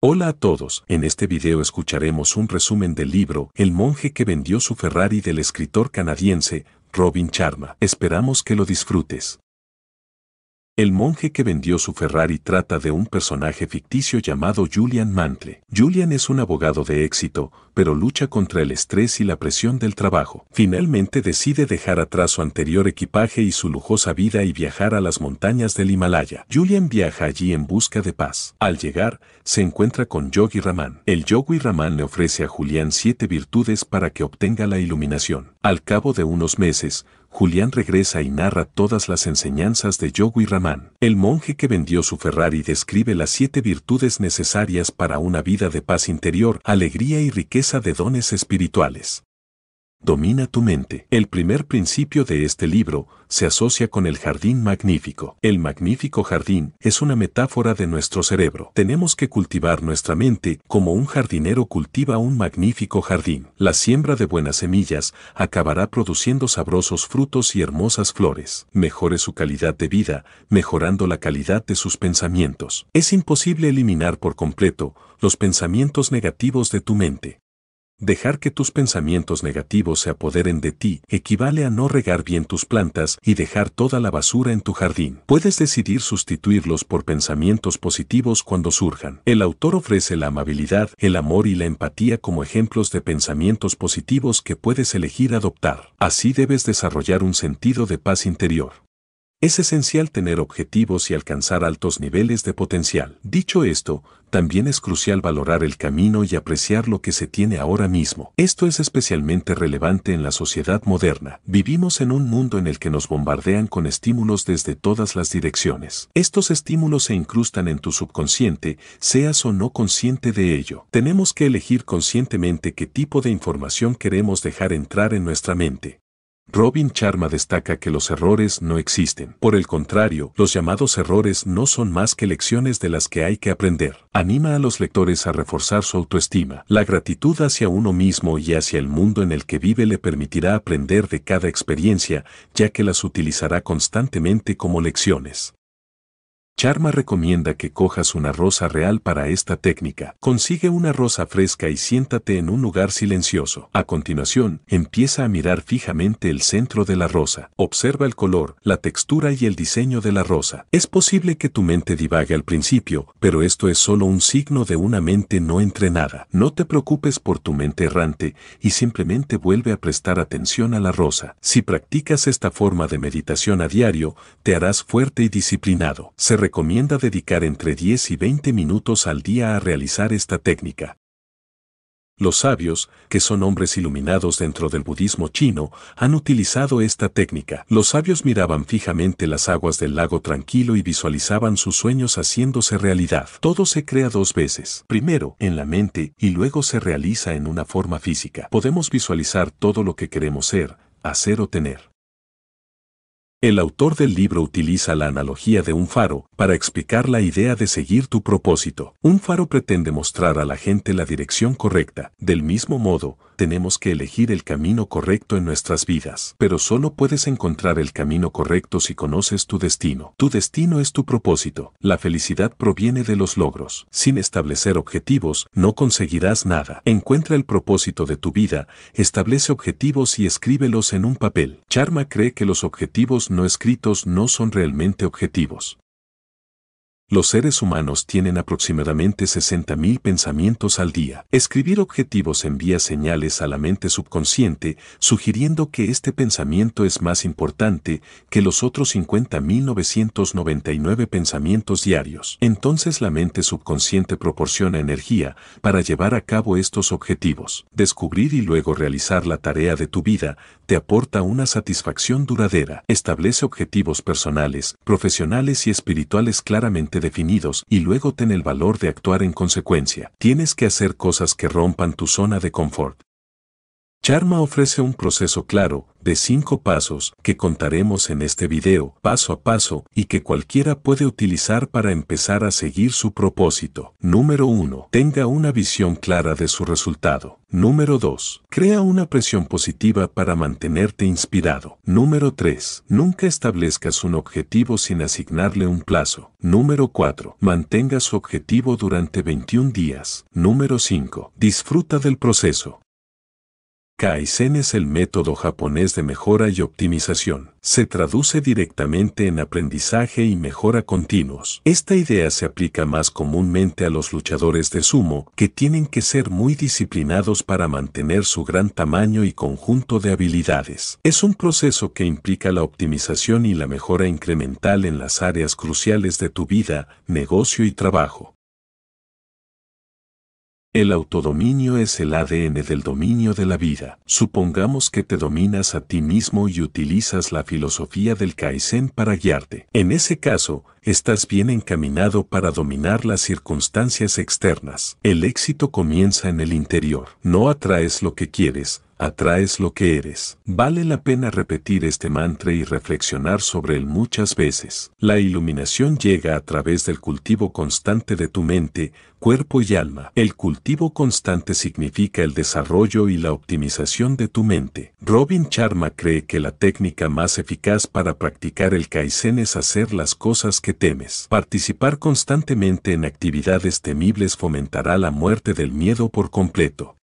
Hola a todos, en este video escucharemos un resumen del libro El monje que vendió su Ferrari del escritor canadiense Robin Sharma. Esperamos que lo disfrutes. El monje que vendió su Ferrari trata de un personaje ficticio llamado Julian Mantle. Julian es un abogado de éxito, pero lucha contra el estrés y la presión del trabajo. Finalmente decide dejar atrás su anterior equipaje y su lujosa vida y viajar a las montañas del Himalaya. Julian viaja allí en busca de paz. Al llegar, se encuentra con Yogi Raman. El Yogi Raman le ofrece a Julian siete virtudes para que obtenga la iluminación. Al cabo de unos meses, Julián regresa y narra todas las enseñanzas de Yogui Ramán. El monje que vendió su Ferrari describe las siete virtudes necesarias para una vida de paz interior, alegría y riqueza de dones espirituales. Domina tu mente. El primer principio de este libro se asocia con el jardín magnífico. El magnífico jardín es una metáfora de nuestro cerebro. Tenemos que cultivar nuestra mente como un jardinero cultiva un magnífico jardín. La siembra de buenas semillas acabará produciendo sabrosos frutos y hermosas flores. Mejore su calidad de vida, mejorando la calidad de sus pensamientos. Es imposible eliminar por completo los pensamientos negativos de tu mente. Dejar que tus pensamientos negativos se apoderen de ti equivale a no regar bien tus plantas y dejar toda la basura en tu jardín. Puedes decidir sustituirlos por pensamientos positivos cuando surjan. El autor ofrece la amabilidad, el amor y la empatía como ejemplos de pensamientos positivos que puedes elegir adoptar. Así debes desarrollar un sentido de paz interior. Es esencial tener objetivos y alcanzar altos niveles de potencial. Dicho esto, también es crucial valorar el camino y apreciar lo que se tiene ahora mismo. Esto es especialmente relevante en la sociedad moderna. Vivimos en un mundo en el que nos bombardean con estímulos desde todas las direcciones. Estos estímulos se incrustan en tu subconsciente, seas o no consciente de ello. Tenemos que elegir conscientemente qué tipo de información queremos dejar entrar en nuestra mente. Robin Sharma destaca que los errores no existen. Por el contrario, los llamados errores no son más que lecciones de las que hay que aprender. Anima a los lectores a reforzar su autoestima. La gratitud hacia uno mismo y hacia el mundo en el que vive le permitirá aprender de cada experiencia, ya que las utilizará constantemente como lecciones. Charma recomienda que cojas una rosa real para esta técnica. Consigue una rosa fresca y siéntate en un lugar silencioso. A continuación, empieza a mirar fijamente el centro de la rosa. Observa el color, la textura y el diseño de la rosa. Es posible que tu mente divague al principio, pero esto es solo un signo de una mente no entrenada. No te preocupes por tu mente errante y simplemente vuelve a prestar atención a la rosa. Si practicas esta forma de meditación a diario, te harás fuerte y disciplinado recomienda dedicar entre 10 y 20 minutos al día a realizar esta técnica. Los sabios, que son hombres iluminados dentro del budismo chino, han utilizado esta técnica. Los sabios miraban fijamente las aguas del lago tranquilo y visualizaban sus sueños haciéndose realidad. Todo se crea dos veces, primero en la mente y luego se realiza en una forma física. Podemos visualizar todo lo que queremos ser, hacer o tener. El autor del libro utiliza la analogía de un faro para explicar la idea de seguir tu propósito. Un faro pretende mostrar a la gente la dirección correcta. Del mismo modo, tenemos que elegir el camino correcto en nuestras vidas. Pero solo puedes encontrar el camino correcto si conoces tu destino. Tu destino es tu propósito. La felicidad proviene de los logros. Sin establecer objetivos, no conseguirás nada. Encuentra el propósito de tu vida, establece objetivos y escríbelos en un papel. Charma cree que los objetivos no escritos no son realmente objetivos. Los seres humanos tienen aproximadamente 60.000 pensamientos al día. Escribir objetivos envía señales a la mente subconsciente sugiriendo que este pensamiento es más importante que los otros 50.999 pensamientos diarios. Entonces la mente subconsciente proporciona energía para llevar a cabo estos objetivos. Descubrir y luego realizar la tarea de tu vida te aporta una satisfacción duradera. Establece objetivos personales, profesionales y espirituales claramente definidos y luego ten el valor de actuar en consecuencia. Tienes que hacer cosas que rompan tu zona de confort. Charma ofrece un proceso claro, de cinco pasos, que contaremos en este video, paso a paso, y que cualquiera puede utilizar para empezar a seguir su propósito. Número 1. Tenga una visión clara de su resultado. Número 2. Crea una presión positiva para mantenerte inspirado. Número 3. Nunca establezcas un objetivo sin asignarle un plazo. Número 4. Mantenga su objetivo durante 21 días. Número 5. Disfruta del proceso. Kaizen es el método japonés de mejora y optimización. Se traduce directamente en aprendizaje y mejora continuos. Esta idea se aplica más comúnmente a los luchadores de sumo, que tienen que ser muy disciplinados para mantener su gran tamaño y conjunto de habilidades. Es un proceso que implica la optimización y la mejora incremental en las áreas cruciales de tu vida, negocio y trabajo. El autodominio es el ADN del dominio de la vida. Supongamos que te dominas a ti mismo y utilizas la filosofía del Kaizen para guiarte. En ese caso, estás bien encaminado para dominar las circunstancias externas. El éxito comienza en el interior. No atraes lo que quieres, atraes lo que eres. Vale la pena repetir este mantra y reflexionar sobre él muchas veces. La iluminación llega a través del cultivo constante de tu mente, cuerpo y alma. El cultivo constante significa el desarrollo y la optimización de tu mente. Robin Sharma cree que la técnica más eficaz para practicar el Kaizen es hacer las cosas que temes. Participar constantemente en actividades temibles fomentará la muerte del miedo por completo.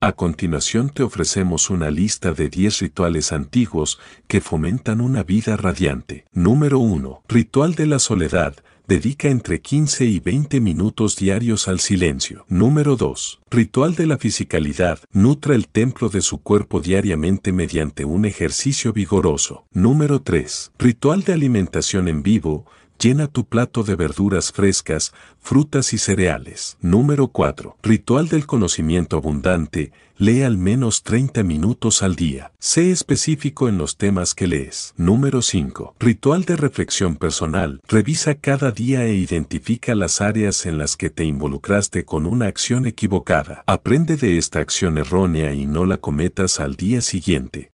A continuación te ofrecemos una lista de 10 rituales antiguos que fomentan una vida radiante. Número 1. Ritual de la soledad. Dedica entre 15 y 20 minutos diarios al silencio. Número 2. Ritual de la fisicalidad. Nutra el templo de su cuerpo diariamente mediante un ejercicio vigoroso. Número 3. Ritual de alimentación en vivo. Llena tu plato de verduras frescas, frutas y cereales. Número 4. Ritual del conocimiento abundante. Lee al menos 30 minutos al día. Sé específico en los temas que lees. Número 5. Ritual de reflexión personal. Revisa cada día e identifica las áreas en las que te involucraste con una acción equivocada. Aprende de esta acción errónea y no la cometas al día siguiente.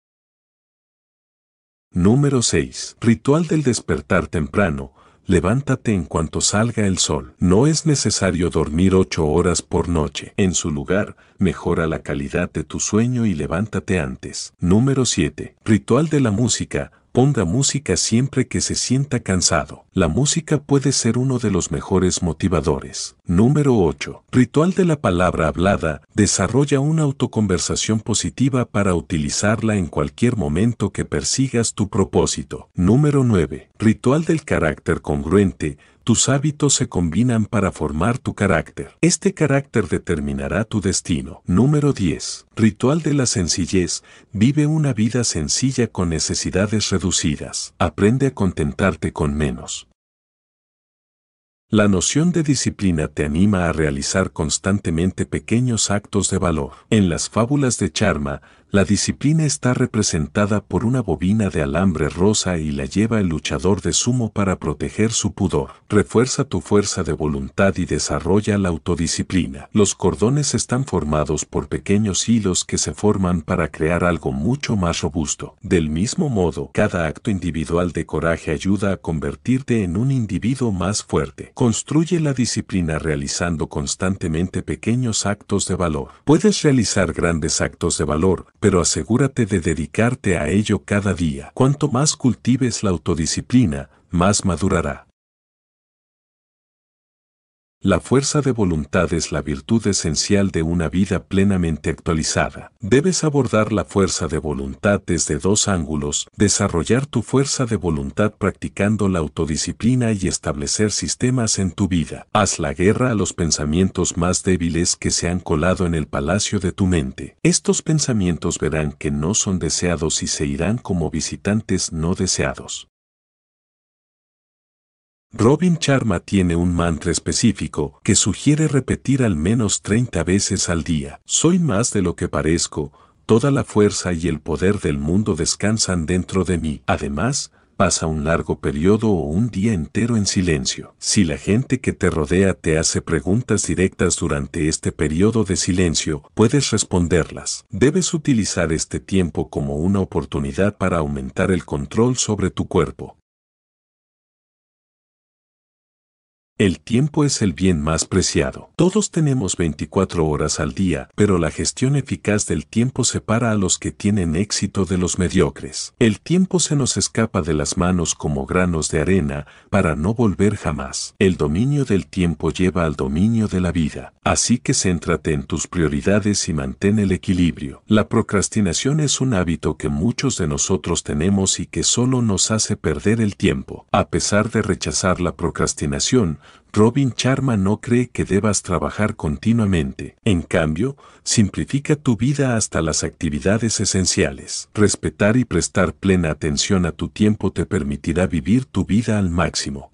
Número 6. Ritual del despertar temprano levántate en cuanto salga el sol. No es necesario dormir ocho horas por noche. En su lugar, mejora la calidad de tu sueño y levántate antes. Número 7. Ritual de la música. Ponga música siempre que se sienta cansado. La música puede ser uno de los mejores motivadores. Número 8. Ritual de la palabra hablada. Desarrolla una autoconversación positiva para utilizarla en cualquier momento que persigas tu propósito. Número 9. Ritual del carácter congruente tus hábitos se combinan para formar tu carácter. Este carácter determinará tu destino. Número 10. Ritual de la sencillez. Vive una vida sencilla con necesidades reducidas. Aprende a contentarte con menos. La noción de disciplina te anima a realizar constantemente pequeños actos de valor. En las fábulas de Charma, la disciplina está representada por una bobina de alambre rosa y la lleva el luchador de sumo para proteger su pudor. Refuerza tu fuerza de voluntad y desarrolla la autodisciplina. Los cordones están formados por pequeños hilos que se forman para crear algo mucho más robusto. Del mismo modo, cada acto individual de coraje ayuda a convertirte en un individuo más fuerte. Construye la disciplina realizando constantemente pequeños actos de valor. Puedes realizar grandes actos de valor pero asegúrate de dedicarte a ello cada día. Cuanto más cultives la autodisciplina, más madurará. La fuerza de voluntad es la virtud esencial de una vida plenamente actualizada. Debes abordar la fuerza de voluntad desde dos ángulos, desarrollar tu fuerza de voluntad practicando la autodisciplina y establecer sistemas en tu vida. Haz la guerra a los pensamientos más débiles que se han colado en el palacio de tu mente. Estos pensamientos verán que no son deseados y se irán como visitantes no deseados. Robin Sharma tiene un mantra específico que sugiere repetir al menos 30 veces al día. Soy más de lo que parezco, toda la fuerza y el poder del mundo descansan dentro de mí. Además, pasa un largo periodo o un día entero en silencio. Si la gente que te rodea te hace preguntas directas durante este periodo de silencio, puedes responderlas. Debes utilizar este tiempo como una oportunidad para aumentar el control sobre tu cuerpo. El tiempo es el bien más preciado. Todos tenemos 24 horas al día, pero la gestión eficaz del tiempo separa a los que tienen éxito de los mediocres. El tiempo se nos escapa de las manos como granos de arena para no volver jamás. El dominio del tiempo lleva al dominio de la vida. Así que céntrate en tus prioridades y mantén el equilibrio. La procrastinación es un hábito que muchos de nosotros tenemos y que solo nos hace perder el tiempo. A pesar de rechazar la procrastinación, Robin Charma no cree que debas trabajar continuamente. En cambio, simplifica tu vida hasta las actividades esenciales. Respetar y prestar plena atención a tu tiempo te permitirá vivir tu vida al máximo.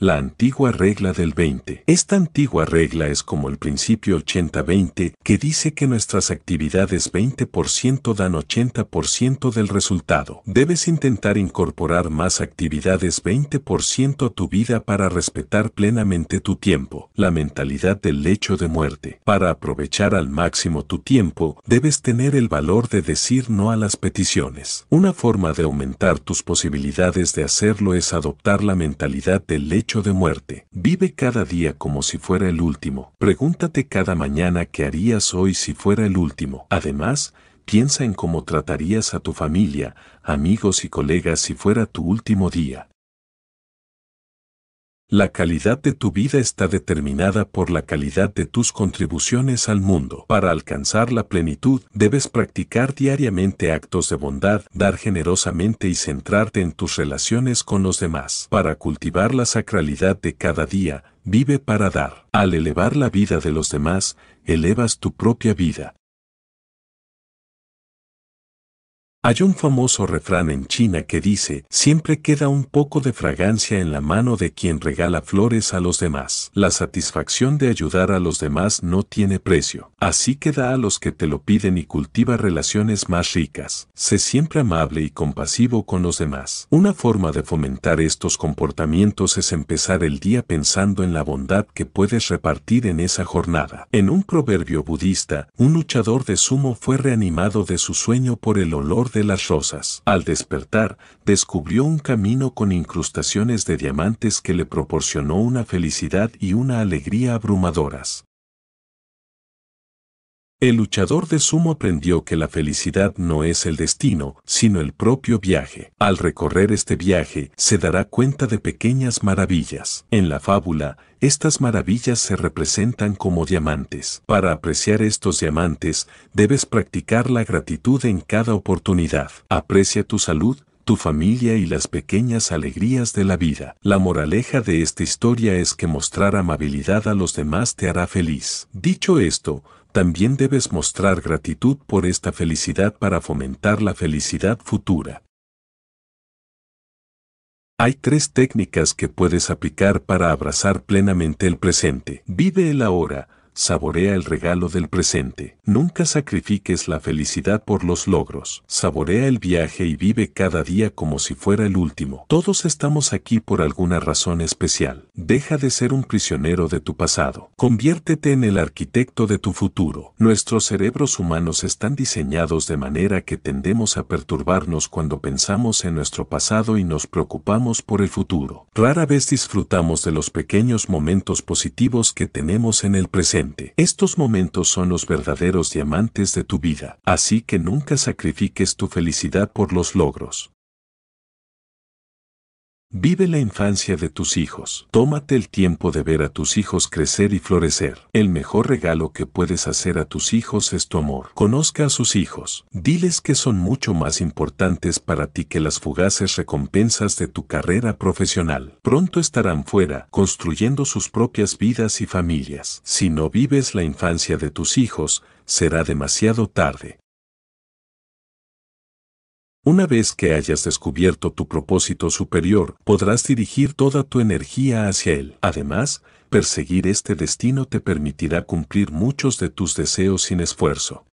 La antigua regla del 20. Esta antigua regla es como el principio 80-20 que dice que nuestras actividades 20% dan 80% del resultado. Debes intentar incorporar más actividades 20% a tu vida para respetar plenamente tu tiempo, la mentalidad del lecho de muerte. Para aprovechar al máximo tu tiempo, debes tener el valor de decir no a las peticiones. Una forma de aumentar tus posibilidades de hacerlo es adoptar la mentalidad del lecho de muerte. Vive cada día como si fuera el último. Pregúntate cada mañana qué harías hoy si fuera el último. Además, piensa en cómo tratarías a tu familia, amigos y colegas si fuera tu último día. La calidad de tu vida está determinada por la calidad de tus contribuciones al mundo. Para alcanzar la plenitud, debes practicar diariamente actos de bondad, dar generosamente y centrarte en tus relaciones con los demás. Para cultivar la sacralidad de cada día, vive para dar. Al elevar la vida de los demás, elevas tu propia vida. Hay un famoso refrán en China que dice, siempre queda un poco de fragancia en la mano de quien regala flores a los demás. La satisfacción de ayudar a los demás no tiene precio, así que da a los que te lo piden y cultiva relaciones más ricas. Sé siempre amable y compasivo con los demás. Una forma de fomentar estos comportamientos es empezar el día pensando en la bondad que puedes repartir en esa jornada. En un proverbio budista, un luchador de sumo fue reanimado de su sueño por el olor de las rosas. Al despertar, descubrió un camino con incrustaciones de diamantes que le proporcionó una felicidad y una alegría abrumadoras. El luchador de sumo aprendió que la felicidad no es el destino, sino el propio viaje. Al recorrer este viaje, se dará cuenta de pequeñas maravillas. En la fábula, estas maravillas se representan como diamantes. Para apreciar estos diamantes, debes practicar la gratitud en cada oportunidad. Aprecia tu salud, tu familia y las pequeñas alegrías de la vida. La moraleja de esta historia es que mostrar amabilidad a los demás te hará feliz. Dicho esto, también debes mostrar gratitud por esta felicidad para fomentar la felicidad futura. Hay tres técnicas que puedes aplicar para abrazar plenamente el presente. Vive el ahora, Saborea el regalo del presente. Nunca sacrifiques la felicidad por los logros. Saborea el viaje y vive cada día como si fuera el último. Todos estamos aquí por alguna razón especial. Deja de ser un prisionero de tu pasado. Conviértete en el arquitecto de tu futuro. Nuestros cerebros humanos están diseñados de manera que tendemos a perturbarnos cuando pensamos en nuestro pasado y nos preocupamos por el futuro. Rara vez disfrutamos de los pequeños momentos positivos que tenemos en el presente. Estos momentos son los verdaderos diamantes de tu vida, así que nunca sacrifiques tu felicidad por los logros. Vive la infancia de tus hijos. Tómate el tiempo de ver a tus hijos crecer y florecer. El mejor regalo que puedes hacer a tus hijos es tu amor. Conozca a sus hijos. Diles que son mucho más importantes para ti que las fugaces recompensas de tu carrera profesional. Pronto estarán fuera, construyendo sus propias vidas y familias. Si no vives la infancia de tus hijos, será demasiado tarde. Una vez que hayas descubierto tu propósito superior, podrás dirigir toda tu energía hacia él. Además, perseguir este destino te permitirá cumplir muchos de tus deseos sin esfuerzo.